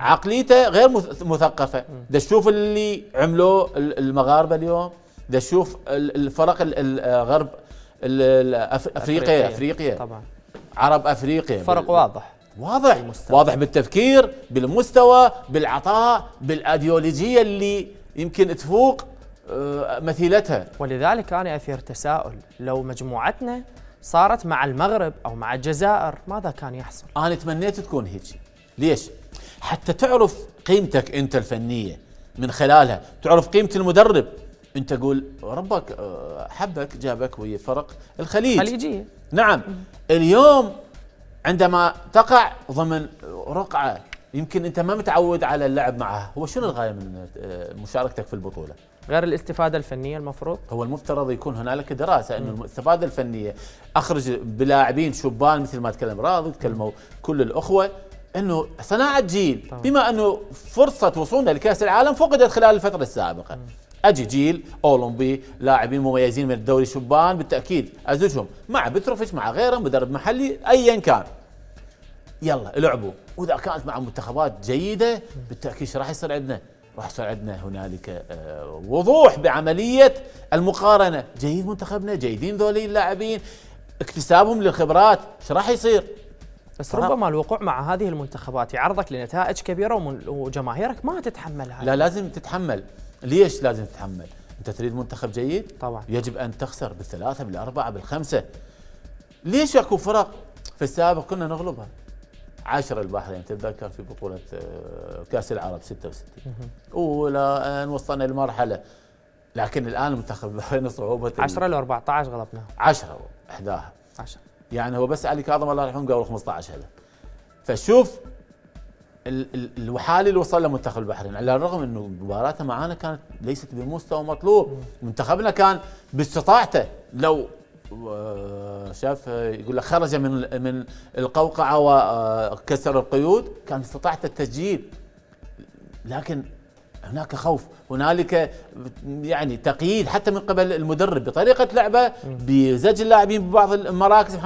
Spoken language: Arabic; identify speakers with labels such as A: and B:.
A: عقليته غير مثقفه ده تشوف اللي عملوه المغاربه اليوم ده تشوف الفرق الغرب افريقيا افريقيا طبعا عرب افريقيا فرق واضح واضح المستوى. واضح بالتفكير بالمستوى بالعطاء بالايديولوجيه اللي يمكن تفوق آه،
B: مثيلتها ولذلك انا اثير تساؤل لو مجموعتنا صارت مع المغرب او مع الجزائر ماذا كان يحصل؟
A: انا تمنيت تكون هيك ليش؟ حتى تعرف قيمتك انت الفنيه من خلالها تعرف قيمه المدرب انت قول ربك آه، حبك جابك ويا فرق الخليج خليجيه نعم اليوم عندما تقع ضمن رقعه يمكن انت ما متعود على اللعب معها هو شنو الغايه من آه، مشاركتك في البطوله غير الاستفاده الفنيه المفروض هو المفترض يكون هنالك دراسه انه الاستفاده الفنيه اخرج بلاعبين شبان مثل ما تكلم راضي تكلموا كل الاخوه انه صناعه جيل طبعا. بما انه فرصه وصولنا لكاس العالم فقدت خلال الفتره السابقه م. اجي جيل اولمبي لاعبين مميزين من الدوري شبان بالتاكيد ازجهم مع بتروفيتش مع غيره مدرب محلي ايا كان يلا لعبوا واذا كانت مع منتخبات جيده بالتاكيد راح يصير عندنا راح يصير عندنا هنالك آه، وضوح بعمليه المقارنه جيد منتخبنا جيدين ذولي اللاعبين اكتسابهم للخبرات ايش راح يصير بس ربما الوقوع مع هذه المنتخبات يعرضك لنتائج كبيره وجماهيرك ما تتحملها لا لازم تتحمل ليش لازم تتحمل انت تريد منتخب جيد طبعا يجب ان تخسر بالثلاثه بالاربعه بالخمسه ليش اكو فرق في السابق كنا نغلبها عاشر البحرين يعني تتذكر في بطوله آه، كاس العرب 66 ولان آه، وصلنا لمرحله لكن الان المنتخب البحرين صعوبه 10
B: ل 14 غلبنا
A: 10 11 10 يعني هو بس علي كاظم الله يرحمه قبل 15 هذا فشوف الوحالي اللي وصل لمنتخب البحرين على الرغم انه مباراته معانا كانت ليست بمستوى مطلوب منتخبنا كان باستطاعته لو آه، شاف يقول لك خرج من من القوقعه وكسر آه، القيود كان استطاعت التسجيل لكن هناك خوف هنالك يعني تقييد حتى من قبل المدرب بطريقه لعبه بزج اللاعبين ببعض المراكز